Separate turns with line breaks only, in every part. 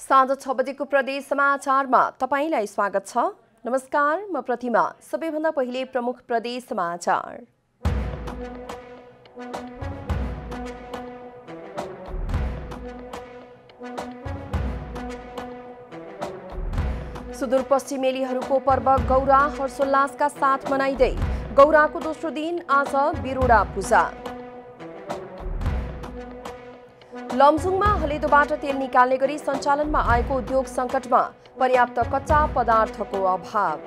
साँझ छ बजेको प्रदेश समाचारमा तपाईँलाई स्वागत छ नमस्कार म प्रतिमा सबैभन्दा पहिले प्रमुख प्रदेश समाचार सुदूरपश्चिमेलीहरूको पर्व गौरा हर्षोल्लासका साथ मनाइँदै गौराको दोस्रो दिन आज बिरुडा पूजा लमजुङमा हलेदोबाट तेल निकाल्ने गरी सञ्चालनमा आएको उद्योग संकटमा पर्याप्त कच्चा पदार्थको अभाव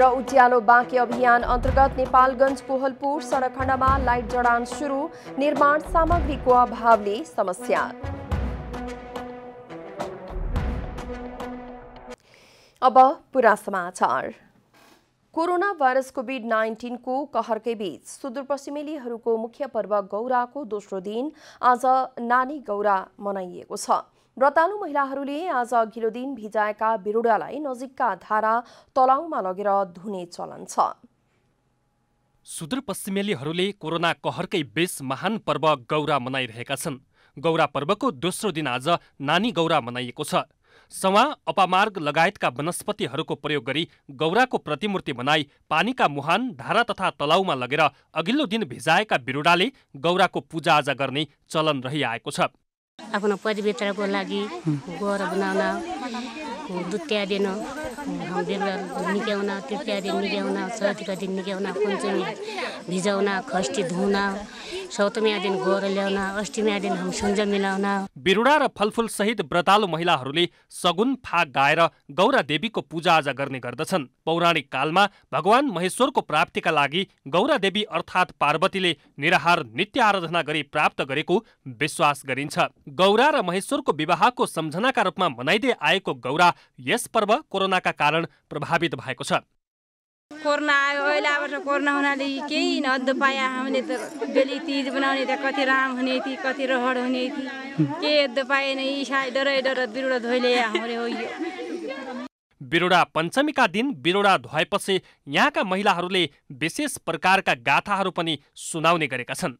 र उज्यालो बाँके अभियान अन्तर्गत नेपालगञ्ज कोहलपुर सडक खण्डमा लाइट जडान सुरु निर्माण सामग्रीको अभावले समस्या अब पुरा समाचार कोरोना भाइरस कोभिड नाइन्टिनको कहरकै बीच सुदूरपश्चिमेलीहरूको मुख्य पर्व गौराको दोस्रो दिन आज नानी गौरा मनाइएको छ व्रतालु महिलाहरूले आज अघिल्लो दिन भिजाएका बिरुडालाई नजिकका धारा तलाउमा लगेर धुने चलन छ
सुदूरपश्चिमेलीहरूले कोरोना कहरकै बीच महान पर्व गौरा मनाइरहेका छन् गौरा पर्वको दोस्रो दिन आज नानी गौरा मनाइएको छ सवा अपामार्ग लगायतका वनस्पतिहरूको प्रयोग गरी गौराको प्रतिमूर्ति बनाई पानीका मुहान धारा तथा तलाउमा लगेर अघिल्लो दिन भिजाएका बिरुडाले गौराको पूजाआजा गर्ने चलन रहिआएको छ
आफ्नो परिवेत्रको लागि बेलुवा निक्याउन टिप्यारी निकाउन सर्तीको दिन निक्याउन पञ्चमी भिजाउन खस्टी धुन सौतमिया दिन गोर ल्याउन अष्टमिया दिन सुन्ज मिलाउन
बिरुडा र फलफुल सहित व्रतालु महिलाहरूले सगुन फाग गाएर गौरा देवीको पूजाआजा गर्ने गर्दछन् पौराणिक कालमा भगवान महेश्वरको प्राप्तिका लागि गौरा देवी अर्थात् पार्वतीले निराहार नित्य आराधना गरी प्राप्त गरेको विश्वास गरिन्छ गौरा र महेश्वरको विवाहको सम्झनाका रूपमा मनाइँदै आएको गौरा यस पर्व कोरोनाका कोरोनाका कारण प्रभावित भएको छ
कोरोना आयो अब कोरोना हुनाले केही नद्दो पाए हामीले त बेली तिज बनाउने त कति राम हुने थिए कति रहर हुने थिए के अद्दो पाएन यी साई डराइ डर बिरुडा धोइले हाम्रो हो यो
बिरुडा पञ्चमीका दिन बिरुडा धुवाएपछि यहाँका महिलाहरूले विशेष प्रकारका गाथाहरू पनि सुनाउने गरेका छन्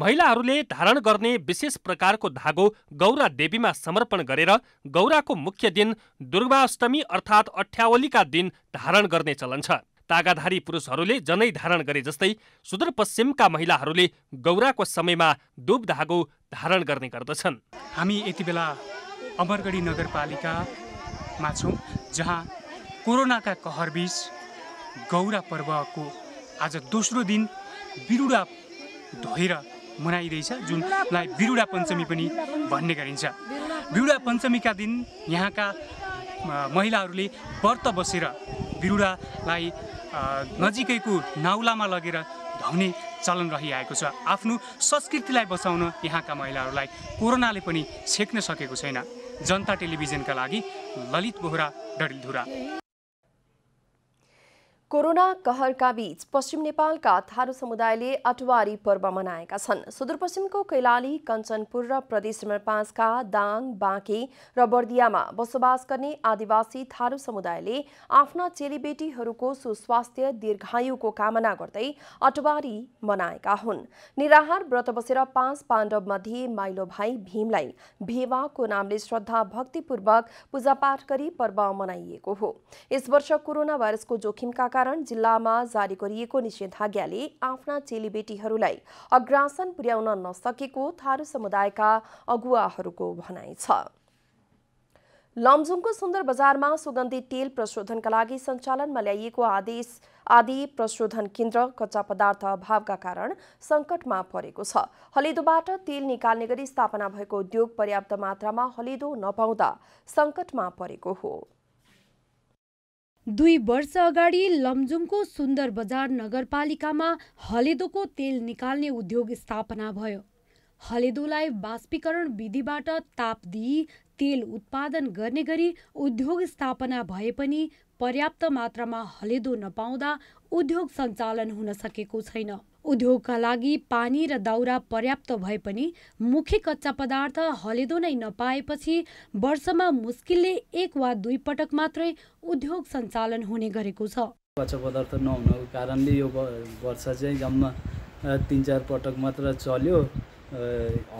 महिलाहरूले धारण गर्ने विशेष प्रकारको धागो गौरा देवीमा समर्पण गरेर गौराको मुख्य दिन दुर्गाष्टमी अर्थात् अठ्यावलीका दिन धारण गर्ने चलन छ तागाधारी पुरुषहरूले जनै धारण गरे जस्तै सुदूरपश्चिमका महिलाहरूले गौराको समयमा डुब धागो धारण गर्ने गर्दछन् हामी यति बेला अमरगढी नगरपालिकामा छौँ जहाँ कोरोनाका कहरबीच गौरा पर्वको आज दोस्रो दिन बिरुडा धोएर मनाइँदैछ जुनलाई बिरुडा पञ्चमी पनि भन्ने गरिन्छ बिरुडा पञ्चमीका दिन यहाँका महिलाहरूले व्रत बसेर बिरुडालाई नजिकैको नाउलामा लगेर धाउने चलन रहिआएको छ आफ्नो संस्कृतिलाई बचाउन यहाँका महिलाहरूलाई कोरोनाले पनि छेक्न सकेको छैन जनता टेलिभिजनका लागि ललित बोहरा डडिलधुरा
कोरोना कहरका बीच पश्चिम नेपालका थारू समुदायले अटवारी पर्व मनाएका छन् सुदूरपश्चिमको कैलाली कञ्चनपुर र प्रदेश नम्बर पाँचका दाङ बाँके र बर्दियामा बसोबास गर्ने आदिवासी थारू समुदायले आफ्ना चेलीबेटीहरूको सुस्वास्थ्य दीर्घायुको कामना गर्दै अटवारी मनाएका हुन् निराहार व्रत बसेर पाँच पाण्डवमध्ये माइलो भाइ भीमलाई भेवाको नामले श्रद्धा भक्तिपूर्वक पूजापाठ गरी पर्व मनाइएको हो यस वर्ष कोरोना भाइरसको जोखिमका कारण जिल्लामा जारी गरिएको निषेधाज्ञाले आफ्ना चेलीबेटीहरूलाई अग्रासन पुर्याउन नसकेको थारू समुदायका अगुवाहरूको भनाइ छ लमजुङको सुन्दर बजारमा सुगन्धित तेल प्रशोधनका लागि सञ्चालनमा ल्याइएको आदेश आदि प्रशोधन केन्द्र कच्चा पदार्थ अभावका कारण सङ्कटमा परेको छ हलिदोबाट तेल निकाल्ने गरी स्थापना भएको उद्योग पर्याप्त मात्रामा हलिदो नपाउँदा सङ्कटमा परेको हो दुई वर्ष अगाडि लमजुङको सुन्दर बजार नगरपालिकामा
हलेदोको तेल निकाल्ने उद्योग स्थापना भयो हलेदोलाई बाष्पीकरण विधिबाट ताप दिई तेल उत्पादन गर्ने गरी उद्योग स्थापना भए पनि पर्याप्त मात्रामा हलेदो नपाउँदा उद्योग सञ्चालन हुन सकेको छैन उद्योगका लागि पानी र दाउरा पर्याप्त भए पनि मुख्य कच्चा पदार्थ हलेदो नै नपाएपछि वर्षमा मुस्किलले एक वा दुई पटक मात्रै उद्योग सञ्चालन हुने गरेको छ कच्चा पदार्थ नहुनुको कारणले यो वर्ष चाहिँ जम्मा तिन चार पटक मात्र चल्यो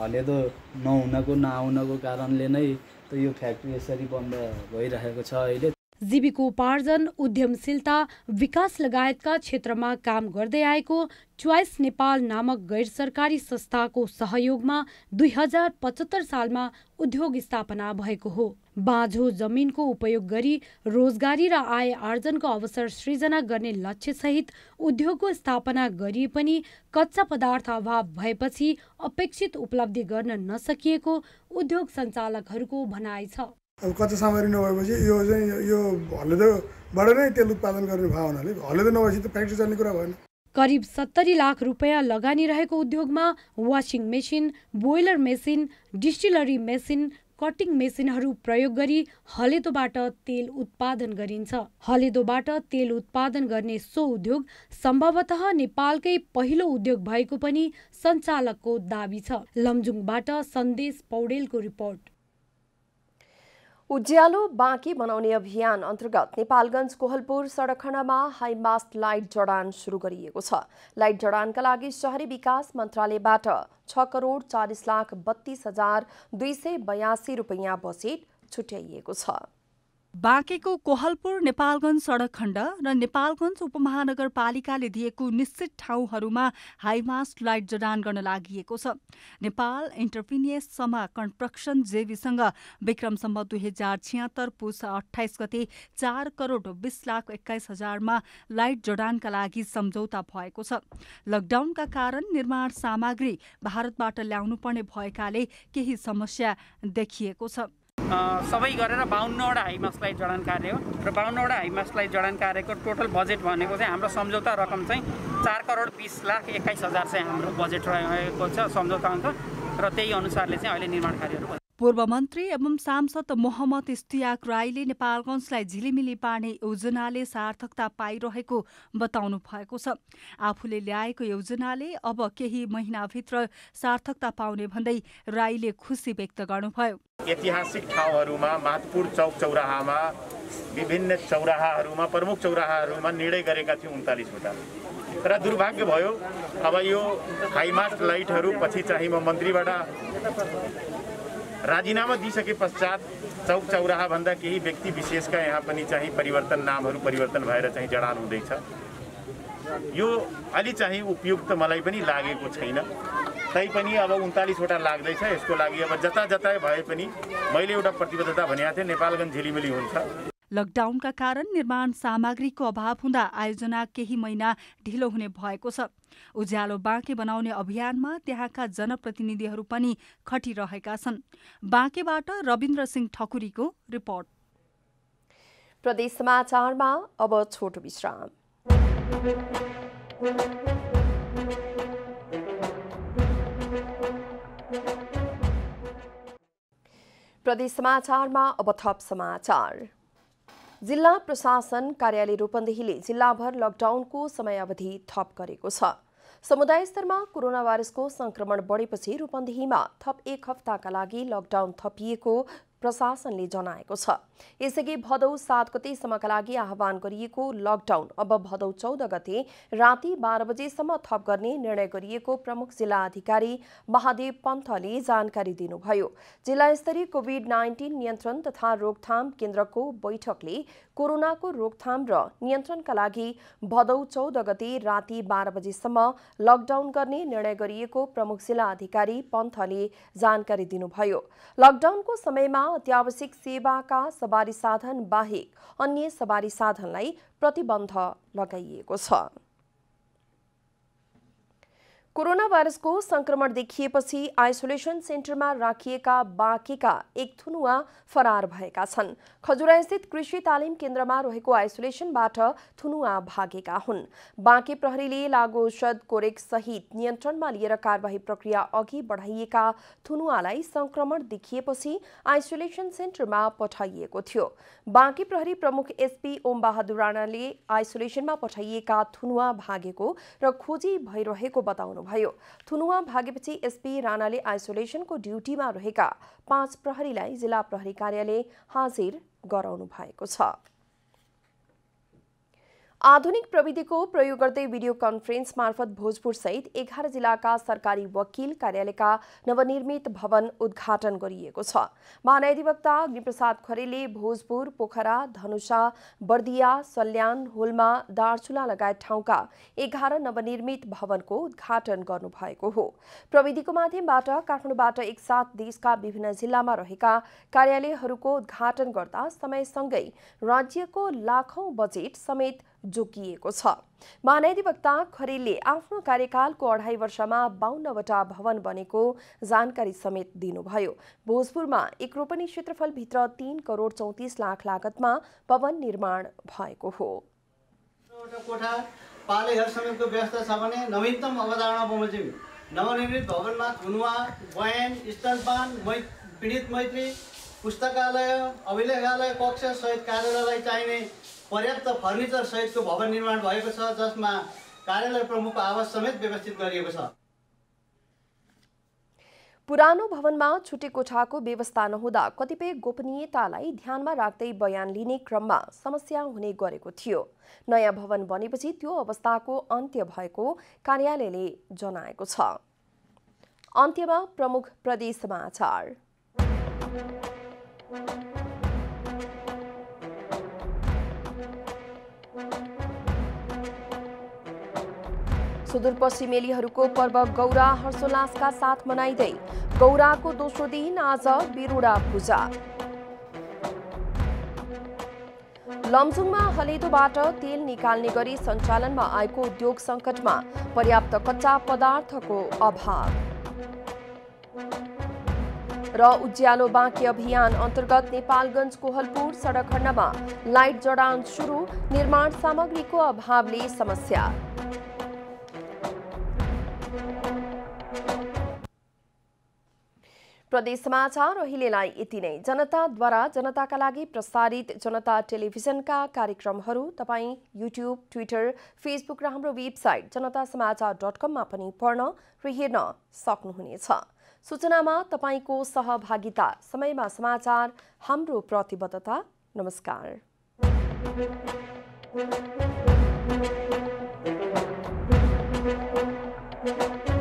हलेदो नहुनको नआउनको कारणले नै त यो फ्याक्ट्री यसरी बन्द भइरहेको छ अहिले जीविकोपार्जन उद्यमशीलता विकास लगायतका क्षेत्रमा काम गर्दै आएको च्वाइस नेपाल नामक गैर सरकारी संस्थाको सहयोगमा दुई हजार पचहत्तर सालमा उद्योग स्थापना भएको हो बाँझो जमिनको उपयोग गरी रोजगारी र आय आर्जनको अवसर सृजना गर्ने लक्ष्यसहित उद्योगको स्थापना गरिए पनि कच्चा पदार्थ अभाव भएपछि अपेक्षित उपलब्धि गर्न नसकिएको उद्योग सञ्चालकहरूको भनाइ छ अब कच्चा सामग्री नभएपछि यो चाहिँ यो
हलेदोबाट नै तेल उत्पादन गर्ने भाव हुनाले हलेदो नभएपछि त फ्याक्ट्री चल्ने कुरा भएन
करिब सत्तरी लाख रुपियाँ लगानी रहेको उद्योगमा washing machine boiler machine distillery machine cutting मेसिनहरू प्रयोग गरी हलेदोबाट तेल उत्पादन गरिन्छ हलेदोबाट तेल उत्पादन गर्ने सो उद्योग सम्भवतः नेपालकै पहिलो उद्योग भएको पनि सञ्चालकको दावी छ लमजुङबाट सन्देश
पौडेलको रिपोर्ट उज्यालो बाँकी बनाउने अभियान अन्तर्गत Nepalgunj Kohalpur high high mast light जडान सुरु गरिएको छ लाइट जडानका लागि सहरी विकास मन्त्रालयबाट छ करोड चालिस लाख बत्तीस हजार दुई सय बयासी रुपियाँ बजेट छुट्याइएको छ बाँकेको कोहलपुर
नेपालगञ्ज सडक खण्ड र नेपालगञ्ज उपमहानगरपालिकाले दिएको निश्चित ठाउँहरूमा हाइमास्ट लाइट जडान गर्न लागि छ नेपाल इन्टरप्रिनियस समा कन्स्ट्रक्सन जेबीसँग विक्रमसम्म दुई हजार छिहत्तर पुस अठाइस गते चार करोड बिस लाख एक्काइस हजारमा लाइट जडानका लागि सम्झौता भएको छ लकडाउनका कारण निर्माण सामग्री भारतबाट ल्याउनुपर्ने भएकाले केही समस्या देखिएको छ
सबै गरेर बाहन्नवटा हाइमासलाई जडान कार्य हो र बाहन्नवटा हाइमासलाई जडान कार्यको टोटल बजेट भनेको चाहिँ हाम्रो सम्झौता रकम चाहिँ चार करोड बिस लाख एक्काइस हजार चाहिँ हाम्रो बजेट रहेको छ सम्झौता अन्त र त्यही अनुसारले चाहिँ अहिले निर्माण
कार्यहरू पूर्व मन्त्री एवं सांसद मोहम्मद इस्तियाक राईले नेपालगञ्जलाई झिलिमिली पार्ने योजनाले सार्थकता पाइरहेको बताउनु भएको छ आफूले ल्याएको योजनाले अब केही महिनाभित्र सार्थकता पाउने भन्दै राईले खुसी व्यक्त गर्नुभयो
ऐतिहासिक ठाउँहरूमा माधपुर चौक चौराहामा विभिन्न चौराहाहरूमा प्रमुख चौराहाहरूमा निर्णय गरेका थियौँ उन्तालिसवटा तर दुर्भाग्य भयो अब यो हाइमास्ट लाइटहरू पछि चाहिँ म मन्त्रीबाट राजीनामा दिइसके पश्चात चौक चौराहाभन्दा केही व्यक्ति विशेषका यहाँ पनि चाहिँ परिवर्तन नामहरू परिवर्तन भएर चाहिँ जडान हुँदैछ यो अलि चाहिँ उपयुक्त मलाई पनि लागेको छैन तैपनि अब उन्तालिसवटा लाग्दैछ यसको लागि अब जता जता भए पनि मैले एउटा प्रतिबद्धता भनेको थिएँ नेपालगञ्ज झिलिमिली हुन्छ
लकडाउनका कारण निर्माण सामग्रीको अभाव हुँदा आयोजना केही महिना ढिलो हुने भएको छ उज्यालो बाँके बनाउने अभियानमा त्यहाँका जनप्रतिनिधिहरू पनि खटिरहेका छन्
बाँकेबाट रविन्द्र सिंह ठकुरीको रिपोर्ट प्रदेश समाचारमा अब छोटो विश्राम प्रदेश समाचारमा अब थप समाचार जिल्ला प्रशासन कार्यालय रूपन्देहीले जिल्लाभर लकडाउनको समयावधि थप गरेको छ समुदाय स्तरमा कोरोना भाइरसको संक्रमण बढेपछि रूपन्देहीमा थप एक हप्ताका लागि लकडाउन थपिएको प्रशासनले जनाएको छ यसअघि भदौ सात गतेसम्मका लागि आह्वान गरिएको लकडाउन अब भदौ चौध गते राति बाह्र बजेसम्म थप गर्ने निर्णय गरिएको प्रमुख जिल्ला अधिकारी महादेव पन्थले जानकारी दिनुभयो जिल्ला स्तरीय कोभिड नाइन्टिन नियन्त्रण तथा रोकथाम केन्द्रको बैठकले कोरोनाको रोकथाम र नियन्त्रणका लागि भदौ चौध गते राति बाह्र बजेसम्म लकडाउन गर्ने निर्णय गरिएको प्रमुख जिल्ला अधिकारी पन्थले जानकारी दिनुभयो लकडाउनको समयमा अत्यावश्यक सेवाका सवारी साधन बाहेक अन्य सवारी साधनलाई प्रतिबन्ध लगाइएको छ कोरोना भाइरसको संक्रमण देखिएपछि आइसोलेसन सेन्टरमा राखिएका बाँकेका एक थुनुवा फरार भएका छन् खजुरास्थित कृषि तालिम केन्द्रमा रहेको आइसोलेसनबाट थुनुवा भागेका हुन् बाँके प्रहरीले लागू औषध कोरेक सहित नियन्त्रणमा लिएर कारवाही प्रक्रिया अघि बढाइएका थुनुवालाई संक्रमण देखिएपछि आइसोलेसन सेन्टरमा पठाइएको थियो बाँके प्रहरी प्रमुख एसपी ओम बहादुर राणाले आइसोलेसनमा पठाइएका थुनुवा भागेको र खोजी भइरहेको बताउनु गर्नुभयो थुनुवा भागेपछि एसपी राणाले आइसोलेसनको ड्युटीमा रहेका पाँच प्रहरीलाई जिल्ला प्रहरी कार्यालय हाजिर गराउनु भएको छ आधुनिक प्रविधिको प्रयोग गर्दै भिडियो कन्फरेन्स मार्फत भोजपुर सहित एघार जिल्लाका सरकारी वकिल कार्यालयका नवनिर्मित भवन उद्घाटन गरिएको छ महानधिवक्ता अग्निप्रसाद खरेले भोजपुर पोखरा धनुषा बर्दिया सल्यान होलमा दार्चुला लगायत ठाउँका एघार नवनिर्मित भवनको उद्घाटन गर्नुभएको हो प्रविधिको माध्यमबाट काठमाडौँबाट एकसाथ देशका विभिन्न जिल्लामा रहेका कार्यालयहरूको उद्घाटन गर्दा समयसँगै राज्यको लाखौं बजेट समेत जोकिएको छ महाधिवक्ता खरेलले आफ्नो कार्यकालको अढाई वर्षमा बाहन्नवटा भवन बनेको जानकारी समेत दिनुभयो भोजपुरमा एक रोपनी क्षेत्रफलभित्र तीन करोड चौतिस लाख लागतमा भवन निर्माण भएको हो
कोठा नवीनतम अवधारणा बमोजिम नवनिर्मित भवनमा खुनुवा वयन स्तनपान मै पीडित मैत्री पुस्तकालय अभिलेखालय कक्ष सहित कार्यालयलाई चाहिने पर्याप्त फर्निचर सहितको भवन निर्माण भएको छ जसमा कार्यालय प्रमुखको आवास समेत व्यवस्थित गरिएको छ
पुरानो भवनमा छुट्टी कोठाको व्यवस्था नहुँदा कतिपय गोपनीयतालाई ध्यानमा राख्दै बयान लिने क्रममा समस्या हुने गरेको थियो नयाँ भवन बनेपछि त्यो अवस्थाको अन्त्य भएको कार्यालयले जनाएको छ अन्त्यमा प्रमुख प्रदेश समाचार सुदूरपश्चिमेलीहरूको पर्व गौरा हर्षोल्लासका साथ मनाइँदै गौराको दोस्रो दिन आज बिरुडा पूजा लमजुङमा हलेदोबाट तेल निकाल्ने गरी सञ्चालनमा आएको उद्योग संकटमा पर्याप्त कच्चा पदार्थको अभाव र उज्यालो बाँकी अभियान अन्तर्गत नेपालगञ्ज कोहलपुर सडक खण्डमा लाइट जडान सुरु निर्माण सामग्रीको अभावले समस्या प्रदेश समाचार अहिलेलाई यति नै जनताद्वारा जनताका लागि प्रसारित जनता टेलिभिजनका कार्यक्रमहरू तपाईँ युट्युब ट्विटर फेसबुक र हाम्रो वेबसाइट जनता समाचार डट कममा पनि पढ्न र हेर्न सक्नुहुनेछ सूचनामा तपाईँको सहभागिता समयमा समाचार हाम्रो प्रतिबद्धता नमस्कार